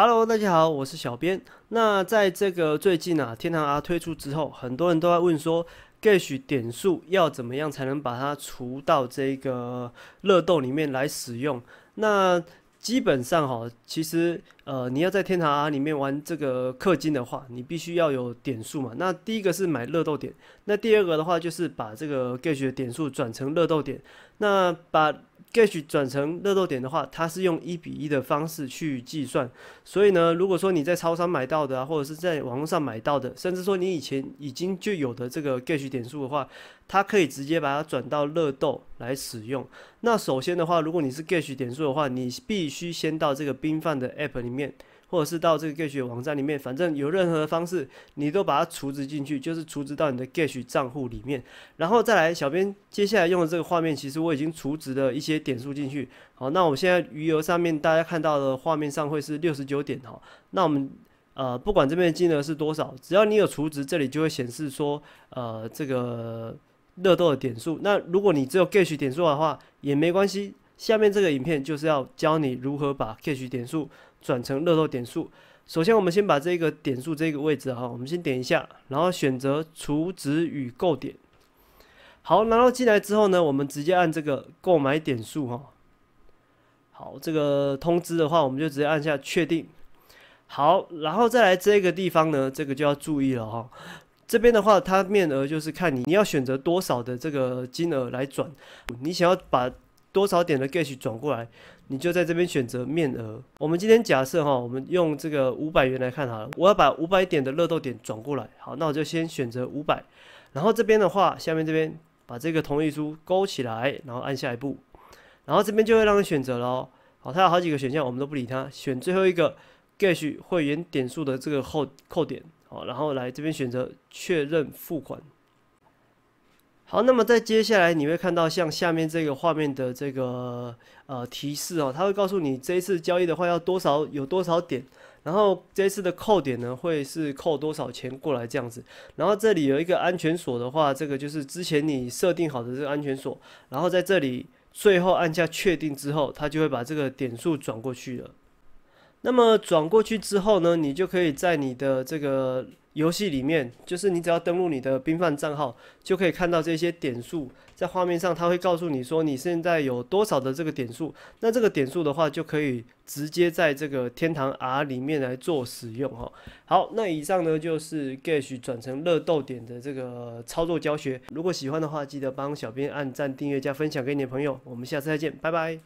Hello，大家好，我是小编。那在这个最近啊，天堂 R 推出之后，很多人都在问说 g a t 点数要怎么样才能把它除到这个热豆里面来使用？那基本上哈，其实。呃，你要在天堂里面玩这个氪金的话，你必须要有点数嘛。那第一个是买乐豆点，那第二个的话就是把这个 gauge 的点数转成乐豆点。那把 gauge 转成乐豆点的话，它是用一比一的方式去计算。所以呢，如果说你在超商买到的啊，或者是在网络上买到的，甚至说你以前已经就有的这个 gauge 点数的话，它可以直接把它转到乐豆来使用。那首先的话，如果你是 gauge 点数的话，你必须先到这个冰饭的 app 里面。面，或者是到这个 g a t 网站里面，反正有任何的方式，你都把它储值进去，就是储值到你的 g a t 账户里面，然后再来。小编接下来用的这个画面，其实我已经储值了一些点数进去。好，那我们现在余额上面大家看到的画面上会是六十九点哈。那我们呃，不管这边金额是多少，只要你有储值，这里就会显示说呃这个热度的点数。那如果你只有 g a t 点数的话也没关系。下面这个影片就是要教你如何把 g a t 点数。转成乐透点数。首先，我们先把这个点数这个位置哈，我们先点一下，然后选择除值与购点。好，拿到进来之后呢，我们直接按这个购买点数哈。好，这个通知的话，我们就直接按下确定。好，然后再来这个地方呢，这个就要注意了哈。这边的话，它面额就是看你你要选择多少的这个金额来转，你想要把。多少点的 gauge 转过来，你就在这边选择面额。我们今天假设哈，我们用这个五百元来看好了。我要把五百点的热豆点转过来，好，那我就先选择五百。然后这边的话，下面这边把这个同意书勾起来，然后按下一步。然后这边就会让你选择了，好，它有好几个选项，我们都不理它，选最后一个 gauge 会员点数的这个扣扣点，好，然后来这边选择确认付款。好，那么在接下来你会看到像下面这个画面的这个呃提示哦，它会告诉你这一次交易的话要多少有多少点，然后这一次的扣点呢会是扣多少钱过来这样子，然后这里有一个安全锁的话，这个就是之前你设定好的这个安全锁，然后在这里最后按下确定之后，它就会把这个点数转过去了。那么转过去之后呢，你就可以在你的这个游戏里面，就是你只要登录你的冰饭账号，就可以看到这些点数在画面上，它会告诉你说你现在有多少的这个点数。那这个点数的话，就可以直接在这个天堂 R 里面来做使用哈。好，那以上呢就是 g a s h 转成乐豆点的这个操作教学。如果喜欢的话，记得帮小编按赞、订阅、加分享给你的朋友。我们下次再见，拜拜。